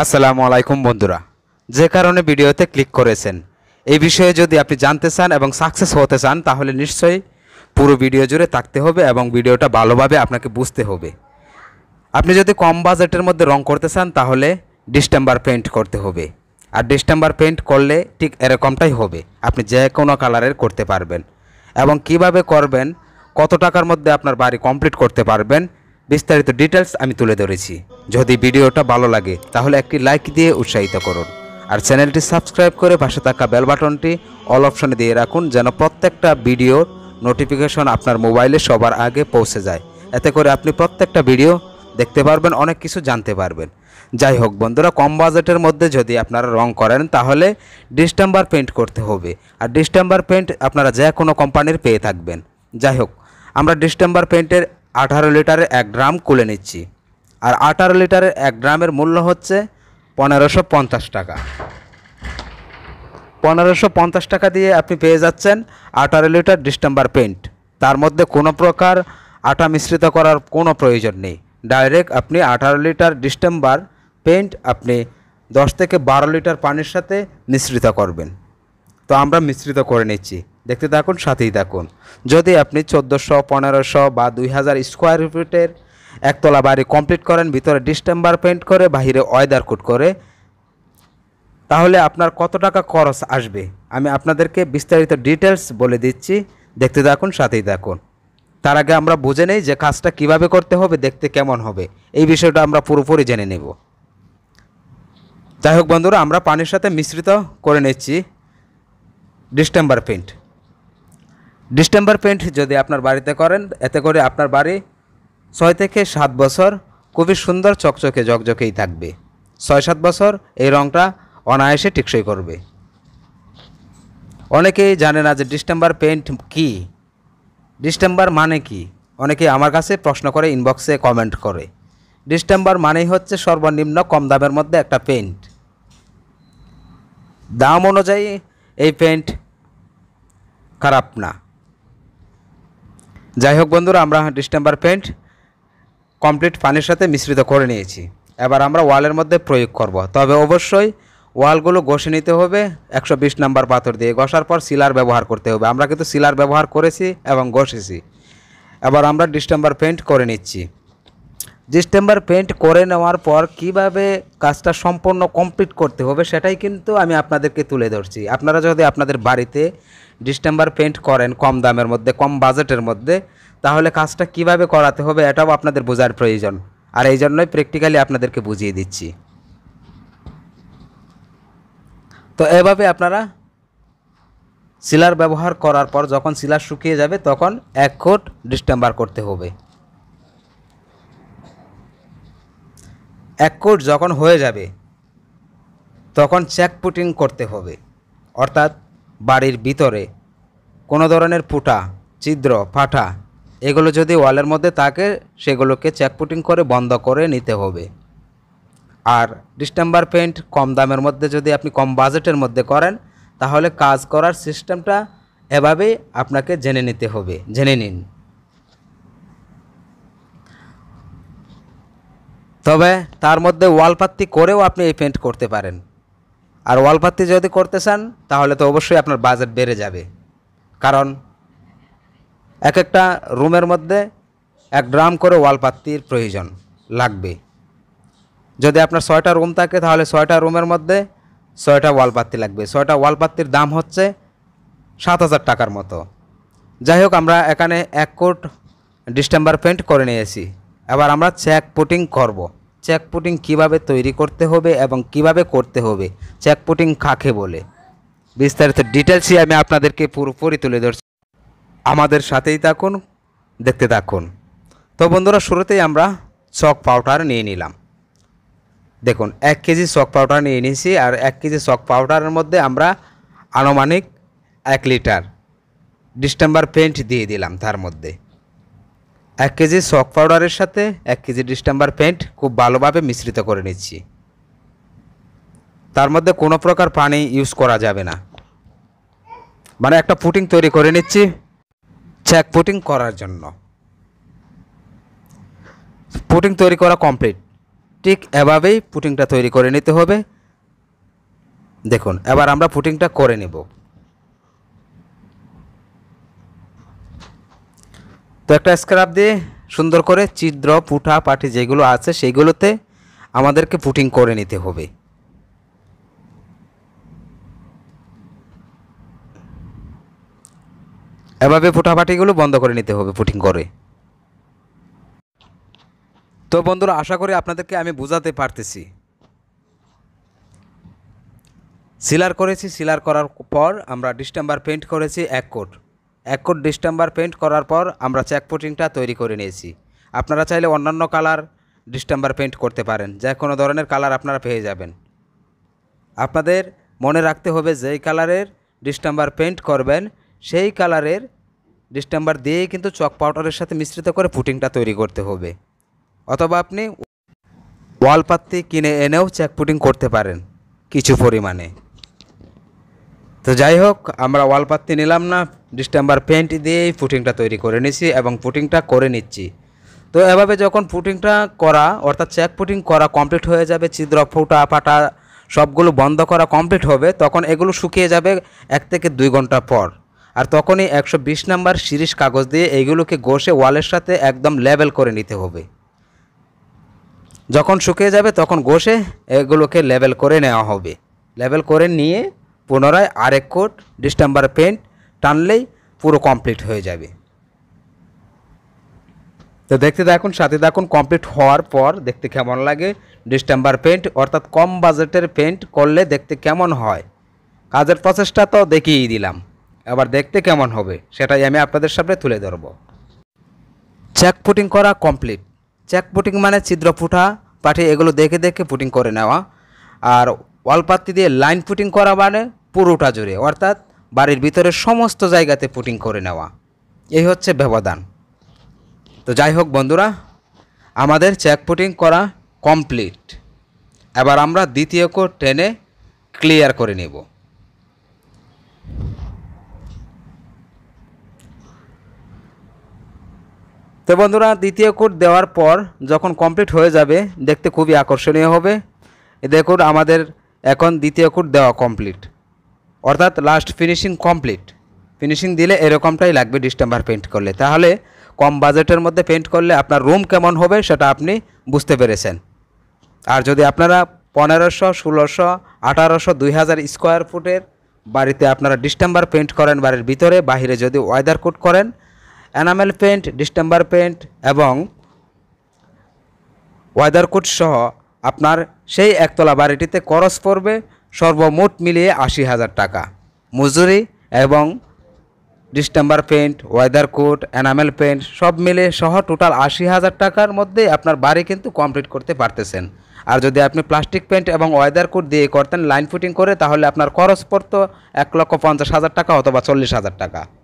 আসসালামু আলাইকুম বন্ধুরা যে কারণে ভিডিওতে ক্লিক করেছেন এই বিষয়ে যদি আপনি জানতে চান এবং সাকসেস হতে চান তাহলে নিশ্চয়ই পুরো ভিডিও জুড়ে থাকতে হবে এবং ভিডিওটা ভালোভাবে আপনাকে বুঝতে হবে আপনি যদি কম বাজেটের মধ্যে রং করতে চান তাহলে ডিস্টেম্বার পেন্ট করতে হবে আর ডিস্টেম্বার পেন্ট করলে ঠিক এরকমটাই হবে আপনি যে কোনো কালারের করতে পারবেন এবং কিভাবে করবেন কত টাকার মধ্যে আপনার বাড়ি কমপ্লিট করতে পারবেন বিস্তারিত ডিটেলস আমি তুলে ধরেছি যদি ভিডিওটা ভালো লাগে তাহলে একটি লাইক দিয়ে উৎসাহিত করুন আর চ্যানেলটি সাবস্ক্রাইব করে পাশে থাকা বেল বাটনটি অল অপশনে দিয়ে রাখুন যেন প্রত্যেকটা ভিডিওর নোটিফিকেশন আপনার মোবাইলে সবার আগে পৌঁছে যায় এতে করে আপনি প্রত্যেকটা ভিডিও দেখতে পারবেন অনেক কিছু জানতে পারবেন যাই হোক বন্ধুরা কম বাজেটের মধ্যে যদি আপনারা রং করেন তাহলে ডিস্টেম্বার পেন্ট করতে হবে আর ডিস্টেম্বার পেন্ট আপনারা যে কোনো কোম্পানির পেয়ে থাকবেন যাই হোক আমরা ডিস্টেম্বার পেন্টের আঠারো লিটারের এক গ্রাম কুলে নিচ্ছি আর আঠারো লিটারের এক গ্রামের মূল্য হচ্ছে পনেরোশো পঞ্চাশ টাকা পনেরোশো পঞ্চাশ টাকা দিয়ে আপনি পেয়ে যাচ্ছেন আঠারো লিটার ডিস্টেম্বার পেন্ট তার মধ্যে কোনো প্রকার আটা মিশ্রিত করার কোনো প্রয়োজন নেই ডাইরেক্ট আপনি আঠারো লিটার ডিস্টেম্বার পেন্ট আপনি দশ থেকে বারো লিটার পানির সাথে মিশ্রিত করবেন তো আমরা মিশ্রিত করে নিচ্ছি দেখতে থাকুন সাথেই থাকুন যদি আপনি চোদ্দোশো পনেরোশো বা দুই হাজার স্কোয়ার ফিটের একতলা বাড়ি কমপ্লিট করেন ভিতরে ডিস্টেম্বার পেন্ট করে বাহিরে ওয়েদার কোট করে তাহলে আপনার কত টাকা খরচ আসবে আমি আপনাদেরকে বিস্তারিত ডিটেলস বলে দিচ্ছি দেখতে থাকুন সাথেই থাকুন তার আগে আমরা বুঝে নেই যে কাজটা কিভাবে করতে হবে দেখতে কেমন হবে এই বিষয়টা আমরা পুরোপুরি জেনে নেব যাই হোক বন্ধুরা আমরা পানির সাথে মিশ্রিত করে নিচ্ছি ডিস্টেম্বার পেন্ট ডিস্টেম্বার পেন্ট যদি আপনার বাড়িতে করেন এতে করে আপনার বাড়ি ছয় থেকে সাত বছর খুবই সুন্দর চকচকে জকজকেই থাকবে ছয় সাত বছর এই রঙটা অনায়াসে টিকসই করবে অনেকেই জানে না যে ডিস্টেম্বার পেন্ট কি ডিস্টেম্বার মানে কি অনেকে আমার কাছে প্রশ্ন করে ইনবক্সে কমেন্ট করে ডিস্টেম্বার মানেই হচ্ছে সর্বনিম্ন কম দামের মধ্যে একটা পেন্ট দাম অনুযায়ী এই পেন্ট খারাপ না যাই হোক বন্ধুরা আমরা ডিস্টেম্বার পেন্ট কমপ্লিট পানির সাথে মিশ্রিত করে নিয়েছি এবার আমরা ওয়ালের মধ্যে প্রয়োগ করব। তবে অবশ্যই ওয়ালগুলো ঘষে নিতে হবে একশো বিশ নাম্বার পাথর দিয়ে ঘষার পর সিলার ব্যবহার করতে হবে আমরা কিন্তু সিলার ব্যবহার করেছি এবং ঘষেছি এবার আমরা ডিস্টেম্বার পেন্ট করে নিচ্ছি ডিস্টেম্বার পেন্ট করে নেওয়ার পর কিভাবে কাজটা সম্পূর্ণ কমপ্লিট করতে হবে সেটাই কিন্তু আমি আপনাদেরকে তুলে ধরছি আপনারা যদি আপনাদের বাড়িতে ডিস্টেম্বার পেন্ট করেন কম দামের মধ্যে কম বাজেটের মধ্যে তাহলে কাজটা কিভাবে করাতে হবে এটাও আপনাদের বোঝার প্রয়োজন আর এই জন্যই প্র্যাকটিক্যালি আপনাদেরকে বুঝিয়ে দিচ্ছি তো এভাবে আপনারা সিলার ব্যবহার করার পর যখন সিলার শুকিয়ে যাবে তখন এক কোট ডিস্টেম্বার করতে হবে এক কোট যখন হয়ে যাবে তখন চেক পুটিং করতে হবে অর্থাৎ বাড়ির ভিতরে কোনো ধরনের ফুটা ছিদ্র ফাটা এগুলো যদি ওয়ালের মধ্যে থাকে সেগুলোকে চেকপুটিং করে বন্ধ করে নিতে হবে আর ডিস্টেম্বার পেন্ট কম দামের মধ্যে যদি আপনি কম বাজেটের মধ্যে করেন তাহলে কাজ করার সিস্টেমটা এভাবেই আপনাকে জেনে নিতে হবে জেনে নিন তবে তার মধ্যে ওয়ালপাত্তি করেও আপনি এই পেন্ট করতে পারেন আর ওয়ালপাতি যদি করতে চান তাহলে তো অবশ্যই আপনার বাজেট বেড়ে যাবে কারণ এক একটা রুমের মধ্যে এক ড্রাম করে ওয়ালপাত্তির প্রয়োজন লাগবে যদি আপনার ছয়টা রুম থাকে তাহলে ছয়টা রুমের মধ্যে ছয়টা ওয়ালপাত্তি লাগবে ছয়টা ওয়ালপাত্তির দাম হচ্ছে সাত হাজার টাকার মতো যাই হোক আমরা এখানে এক কোট ডিস্টেম্বার পেন্ট করে নিয়েছি এবার আমরা চেক পুটিং করবো চেক পুটিং কীভাবে তৈরি করতে হবে এবং কিভাবে করতে হবে চেক পুটিং কাকে বলে বিস্তারিত ডিটেলসই আমি আপনাদেরকে পুরোপুরি তুলে ধরছি আমাদের সাথেই থাকুন দেখতে থাকুন তো বন্ধুরা শুরুতেই আমরা চক পাউডার নিয়ে নিলাম দেখুন এক কেজি চক পাউডার নিয়ে নিয়েছি আর এক কেজি চক পাউডারের মধ্যে আমরা আনুমানিক এক লিটার ডিস্টেম্বার পেন্ট দিয়ে দিলাম তার মধ্যে এক কেজি সক পাউডারের সাথে এক কেজি ডিস্টাম্বার পেন্ট খুব ভালোভাবে মিশ্রিত করে নিচ্ছি তার মধ্যে কোনো প্রকার পানি ইউজ করা যাবে না মানে একটা পুটিং তৈরি করে নিচ্ছি চেক পুটিং করার জন্য পুটিং তৈরি করা কমপ্লিট ঠিক এভাবেই পুটিংটা তৈরি করে নিতে হবে দেখুন এবার আমরা পুটিংটা করে নেব তো একটা স্ক্রাব দিয়ে সুন্দর করে চিদ্র পুঠা পাটি যেগুলো আছে সেগুলোতে আমাদেরকে পুটিং করে নিতে হবে এভাবে ফুটাফাটিগুলো বন্ধ করে নিতে হবে পুটিং করে তো বন্ধুরা আশা করি আপনাদেরকে আমি বোঝাতে পারতেছি সিলার করেছি সিলার করার পর আমরা ডিস্টেম্বার পেন্ট করেছি এক কোট এক কোট ডিস্টেম্বার পেন্ট করার পর আমরা চেক পুটিংটা তৈরি করে নিয়েছি আপনারা চাইলে অন্যান্য কালার ডিস্টেম্বার পেন্ট করতে পারেন যে কোনো ধরনের কালার আপনারা পেয়ে যাবেন আপনাদের মনে রাখতে হবে যেই কালারের ডিস্টেম্বার পেন্ট করবেন সেই কালারের ডিস্টেম্বার দিয়েই কিন্তু চক পাউডারের সাথে মিশ্রিত করে পুটিংটা তৈরি করতে হবে অথবা আপনি ওয়ালপাত্তি কিনে এনেও চেক পুটিং করতে পারেন কিছু পরিমাণে তো যাই হোক আমরা ওয়ালপাত্তি নিলাম না ডিস্টেম্বার পেন্ট দিয়েই ফুটিংটা তৈরি করে নিছি এবং ফুটিংটা করে নিচ্ছি তো এভাবে যখন ফুটিংটা করা অর্থাৎ চেক ফুটিং করা কমপ্লিট হয়ে যাবে ছিদ্র ফুটা ফাটা সবগুলো বন্ধ করা কমপ্লিট হবে তখন এগুলো শুকিয়ে যাবে এক থেকে দুই ঘন্টা পর আর তখনই একশো বিশ নাম্বার সিরিজ কাগজ দিয়ে এইগুলোকে ঘষে ওয়ালের সাথে একদম লেবেল করে নিতে হবে যখন শুকিয়ে যাবে তখন ঘষে এগুলোকে লেবেল করে নেওয়া হবে লেবেল করে নিয়ে পুনরায় আরেক কোট ডিস্টেম্বার পেন্ট টানলেই পুরো কমপ্লিট হয়ে যাবে তো দেখতে দেখুন সাথে দেখুন কমপ্লিট হওয়ার পর দেখতে কেমন লাগে ডিস্টেম্বার পেন্ট অর্থাৎ কম বাজেটের পেন্ট করলে দেখতে কেমন হয় কাজের প্রচেষ্টা তো দেখিয়েই দিলাম এবার দেখতে কেমন হবে সেটাই আমি আপনাদের সামনে তুলে ধরব চেক পুটিং করা কমপ্লিট চেক পুটিং মানে ছিদ্র ফুটা পাঠিয়ে এগুলো দেখে দেখে পুটিং করে নেওয়া আর ওয়ালপাত্তি দিয়ে লাইন পুটিং করা মানে পুরোটা জুড়ে অর্থাৎ বাড়ির ভিতরের সমস্ত জায়গাতে পুটিং করে নেওয়া এই হচ্ছে ব্যবধান তো যাই হোক বন্ধুরা আমাদের চেক পুটিং করা কমপ্লিট এবার আমরা দ্বিতীয় কো টেনে ক্লিয়ার করে নেব তো বন্ধুরা দ্বিতীয় কোড দেওয়ার পর যখন কমপ্লিট হয়ে যাবে দেখতে খুবই আকর্ষণীয় হবে দেখুন আমাদের এখন দ্বিতীয় কোড দেওয়া কমপ্লিট অর্থাৎ লাস্ট ফিনিশিং কমপ্লিট ফিনিশিং দিলে এরকমটাই লাগবে ডিস্টেম্বার পেন্ট করলে তাহলে কম বাজেটের মধ্যে পেন্ট করলে আপনার রুম কেমন হবে সেটা আপনি বুঝতে পেরেছেন আর যদি আপনারা পনেরোশো ষোলোশো আঠারোশো দুই হাজার স্কোয়ার ফুটের বাড়িতে আপনারা ডিস্টেম্বার পেন্ট করেন বাড়ির ভিতরে বাহিরে যদি ওয়েদার কোট করেন অ্যানামেল পেন্ট ডিস্টেম্বার পেন্ট এবং ওয়েদার কোট সহ আপনার সেই একতলা বাড়িটিতে করস পড়বে সর্বমোট মিলিয়ে আশি হাজার টাকা মজুরি এবং distemper paint weather coat enamel paint সব মিলে সহ টোটাল আশি হাজার টাকার মধ্যে আপনার বাড়ি কিন্তু কমপ্লিট করতে পারতেছেন আর যদি আপনি প্লাস্টিক পেন্ট এবং ওয়েদার কোট দিয়ে করতেন লাইন ফুটিং করে তাহলে আপনার খরচ পড়তো এক লক্ষ পঞ্চাশ হাজার টাকা অথবা চল্লিশ হাজার টাকা